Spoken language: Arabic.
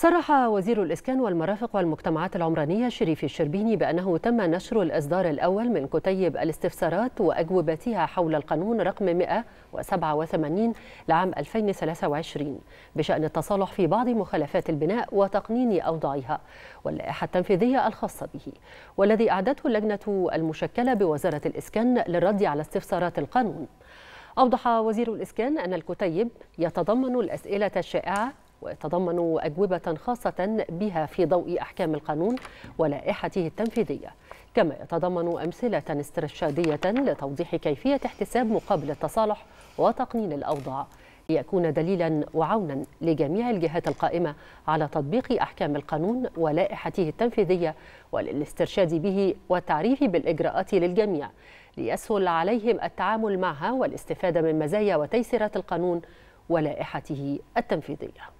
صرح وزير الإسكان والمرافق والمجتمعات العمرانية شريف الشربيني بأنه تم نشر الإصدار الأول من كتيب الاستفسارات وأجوبتها حول القانون رقم 187 لعام 2023 بشأن التصالح في بعض مخالفات البناء وتقنين أوضاعها واللائحة التنفيذية الخاصة به والذي أعدته اللجنة المشكلة بوزارة الإسكان للرد على استفسارات القانون أوضح وزير الإسكان أن الكتيب يتضمن الأسئلة الشائعة وتضمنوا أجوبة خاصة بها في ضوء أحكام القانون ولائحته التنفيذية كما يتضمن أمثلة استرشادية لتوضيح كيفية احتساب مقابل التصالح وتقنين الأوضاع ليكون دليلا وعونا لجميع الجهات القائمة على تطبيق أحكام القانون ولائحته التنفيذية وللاسترشاد به والتعريف بالإجراءات للجميع ليسهل عليهم التعامل معها والاستفادة من مزايا وتيسيرات القانون ولائحته التنفيذيه